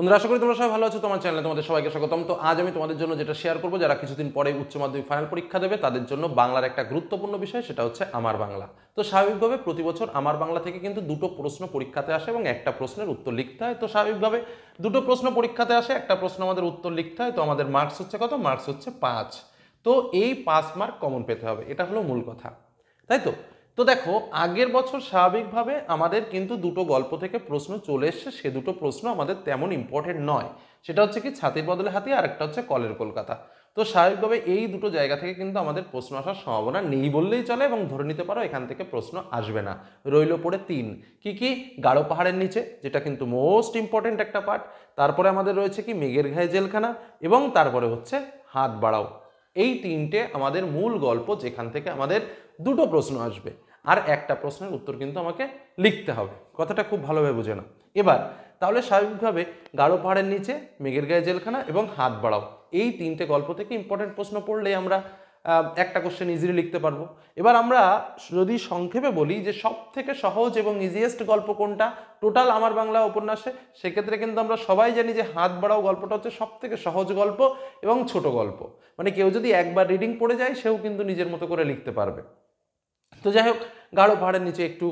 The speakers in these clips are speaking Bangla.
বন্ধুরা আশা করি তোমরা সবাই ভালো আছো তোমার চ্যানেলে তোমাদের সবাইকে স্বাগতম তো আজ আমি তোমাদের জন্য যেটা শেয়ার করবো যারা কিছুদিন পরে উচ্চ মাধ্যমিক ফাইনাল পরীক্ষা দেবে তাদের জন্য বাংলার একটা গুরুত্বপূর্ণ বিষয় সেটা হচ্ছে আমার বাংলা তো স্বাভাবিকভাবে প্রতি বছর আমার বাংলা থেকে কিন্তু দুটো প্রশ্ন পরীক্ষাতে আসে এবং একটা প্রশ্নের উত্তর লিখতে হয় তো স্বাভাবিকভাবে দুটো প্রশ্ন পরীক্ষাতে আসে একটা প্রশ্ন আমাদের উত্তর লিখতে হয় তো আমাদের মার্কস হচ্ছে কত মার্কস হচ্ছে পাঁচ তো এই পাঁচ মার্ক কমন পেতে হবে এটা হলো মূল কথা তাই তো তো দেখো আগের বছর স্বাভাবিকভাবে আমাদের কিন্তু দুটো গল্প থেকে প্রশ্ন চলে এসছে সে দুটো প্রশ্ন আমাদের তেমন ইম্পর্টেন্ট নয় সেটা হচ্ছে কি ছাতির বদলে হাতি আর একটা হচ্ছে কলের কলকাতা তো স্বাভাবিকভাবে এই দুটো জায়গা থেকে কিন্তু আমাদের প্রশ্ন আসার সম্ভাবনা নেই বললেই চলে এবং ধরে নিতে পারো এখান থেকে প্রশ্ন আসবে না রইল পড়ে তিন কি কি গাঢ় পাহাড়ের নিচে যেটা কিন্তু মোস্ট ইম্পর্টেন্ট একটা পার্ট তারপরে আমাদের রয়েছে কি মেঘের ঘায়ে জেলখানা এবং তারপরে হচ্ছে হাত বাড়াও এই তিনটে আমাদের মূল গল্প যেখান থেকে আমাদের দুটো প্রশ্ন আসবে আর একটা প্রশ্নের উত্তর কিন্তু আমাকে লিখতে হবে কথাটা খুব ভালোভাবে বুঝে না এবার তাহলে স্বাভাবিকভাবে গাঢ় পাহাড়ের নিচে মেঘের গায়ে জেলখানা এবং হাত বাড়াও এই তিনটে গল্প থেকে ইম্পর্টেন্ট প্রশ্ন পড়লে আমরা একটা কোশ্চেন ইজিলি লিখতে পারবো এবার আমরা যদি সংক্ষেপে বলি যে সব থেকে সহজ এবং ইজিয়েস্ট গল্প কোনটা টোটাল আমার বাংলা উপন্যাসে সেক্ষেত্রে কিন্তু আমরা সবাই জানি যে হাত বাড়াও গল্পটা হচ্ছে সব থেকে সহজ গল্প এবং ছোট গল্প মানে কেউ যদি একবার রিডিং পড়ে যায় সেও কিন্তু নিজের মতো করে লিখতে পারবে তো যাই হোক গাঢ় পাহাড়ের নিচে একটু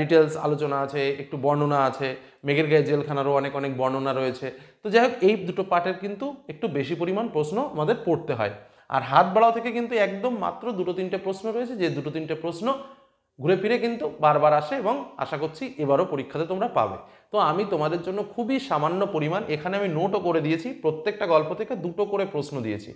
ডিটেলস আলোচনা আছে একটু বর্ণনা আছে মেঘের গায়ে জেলখানারও অনেক অনেক বর্ণনা রয়েছে তো যাই হোক এই দুটো পার্টের কিন্তু একটু বেশি পরিমাণ প্রশ্ন আমাদের পড়তে হয় আর হাত বাড়াও থেকে কিন্তু একদম মাত্র দুটো তিনটে প্রশ্ন রয়েছে যে দুটো তিনটে প্রশ্ন ঘুরে ফিরে কিন্তু বারবার আসে এবং আশা করছি এবারও পরীক্ষাতে তোমরা পাবে তো আমি তোমাদের জন্য খুবই সামান্য পরিমাণ এখানে আমি নোটও করে দিয়েছি প্রত্যেকটা গল্প থেকে দুটো করে প্রশ্ন দিয়েছি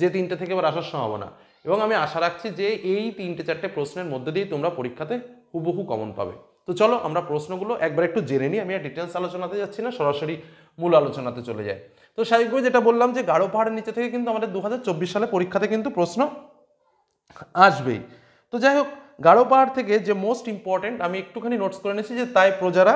যে তিনটে থেকে এবার আসার সম্ভাবনা এবং আমি আশা রাখছি যে এই তিনটে চারটে প্রশ্নের মধ্যে দিয়ে তোমরা পরীক্ষাতে হুবহু কমন পাবে তো চলো আমরা প্রশ্নগুলো একবার একটু জেনে নিই আমি আর ডিটেলস আলোচনাতে যাচ্ছি না সরাসরি মূল আলোচনাতে চলে যাই তো স্বাভাবিকভাবে যেটা বললাম যে গাঢ় পাহাড়ের নিচে থেকে কিন্তু আমাদের দু সালে পরীক্ষাতে কিন্তু প্রশ্ন আসবেই তো যাই হোক গাঢ় পাহাড় থেকে যে মোস্ট ইম্পর্টেন্ট আমি একটুখানি নোটস করে নিয়েছি যে তাই প্রজারা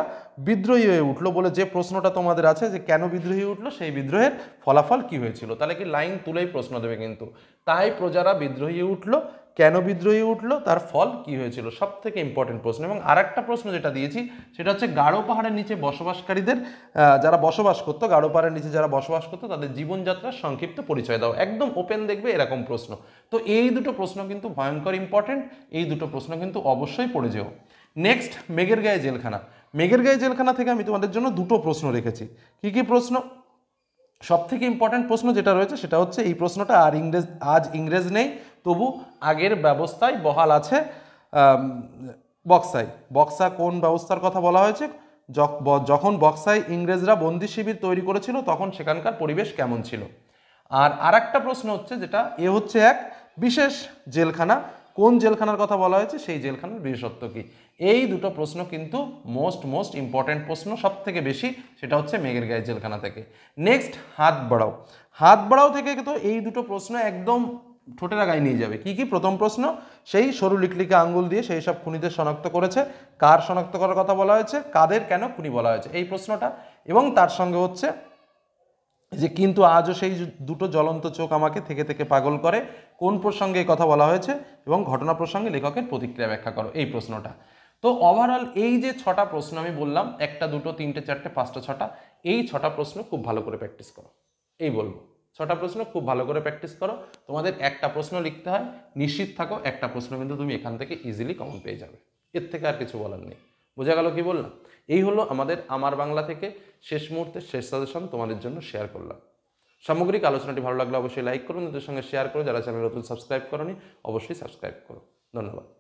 বিদ্রোহী হয়ে উঠলো বলে যে প্রশ্নটা তোমাদের আছে যে কেন বিদ্রোহী উঠলো সেই বিদ্রোহের ফলাফল কি হয়েছিল তাহলে কি লাইন তুলেই প্রশ্ন দেবে কিন্তু তাই প্রজারা বিদ্রোহী উঠলো কেন বিদ্রোহী উঠলো তার ফল কি হয়েছিল সব থেকে ইম্পর্টেন্ট প্রশ্ন এবং আর একটা প্রশ্ন যেটা দিয়েছি সেটা হচ্ছে গাঢ় পাহাড়ের নিচে বসবাসকারীদের যারা বসবাস করতো গাঢ় পাহাড়ের নিচে যারা বসবাস করতো তাদের জীবনযাত্রার সংক্ষিপ্ত পরিচয় দাও একদম ওপেন দেখবে এরকম প্রশ্ন তো এই দুটো প্রশ্ন কিন্তু ভয়ঙ্কর ইম্পর্টেন্ট এই দুটো প্রশ্ন কিন্তু অবশ্যই পড়ে যেও নেক্সট মেঘের গায়ে জেলখানা মেঘের গায়ে জেলখানা থেকে আমি তোমাদের জন্য দুটো প্রশ্ন রেখেছি কি কি প্রশ্ন সব থেকে ইম্পর্ট্যান্ট প্রশ্ন যেটা রয়েছে সেটা হচ্ছে এই প্রশ্নটা আর ইংরেজ আজ ইংরেজ নেই তবু আগের ব্যবস্থায় বহাল আছে বক্সাই বক্সা কোন ব্যবস্থার কথা বলা হয়েছে যখন বক্সায় ইংরেজরা বন্দি শিবির তৈরি করেছিল তখন সেখানকার পরিবেশ কেমন ছিল আর আরেকটা প্রশ্ন হচ্ছে যেটা এ হচ্ছে এক বিশেষ জেলখানা কোন জেলখানার কথা বলা হয়েছে সেই জেলখানার বিশেষত্ব কী এই দুটো প্রশ্ন কিন্তু মোস্ট মোস্ট ইম্পর্ট্যান্ট প্রশ্ন সব থেকে বেশি সেটা হচ্ছে মেঘের গায়ে জেলখানা থেকে নেক্সট হাত বাড়াও হাত বাড়াও থেকে তো এই দুটো প্রশ্ন একদম ঠোঁটের আগায় নিয়ে যাবে কি কি প্রথম প্রশ্ন সেই সরু লিকলিকে আঙ্গুল দিয়ে সেই সব খুনিদের শনাক্ত করেছে কার শনাক্ত করার কথা বলা হয়েছে কাদের কেন খুনি বলা হয়েছে এই প্রশ্নটা এবং তার সঙ্গে হচ্ছে যে কিন্তু আজও সেই দুটো জ্বলন্ত চোখ আমাকে থেকে থেকে পাগল করে কোন প্রসঙ্গে কথা বলা হয়েছে এবং ঘটনা প্রসঙ্গে লেখকের প্রতিক্রিয়া ব্যাখ্যা করো এই প্রশ্নটা তো ওভারঅল এই যে ছটা প্রশ্ন আমি বললাম একটা দুটো তিনটে চারটে পাঁচটা ছটা এই ছটা প্রশ্ন খুব ভালো করে প্র্যাকটিস করো এই বলবো ছটা প্রশ্ন খুব ভালো করে প্র্যাকটিস করো তোমাদের একটা প্রশ্ন লিখতে হয় নিশ্চিত থাকো একটা প্রশ্ন কিন্তু তুমি এখান থেকে ইজিলি কমন পেয়ে যাবে এর থেকে আর কিছু বলার নেই বোঝা গেল কি বললাম এই হলো আমাদের আমার বাংলা থেকে শেষ মুহূর্তে শেষ সাজেশন তোমাদের জন্য শেয়ার করলাম সামগ্রিক আলোচনাটি ভালো লাগলে অবশ্যই লাইক করুন তাদের সঙ্গে শেয়ার করো যারা চ্যানেল নতুন সাবস্ক্রাইব করনি অবশ্যই সাবস্ক্রাইব করো ধন্যবাদ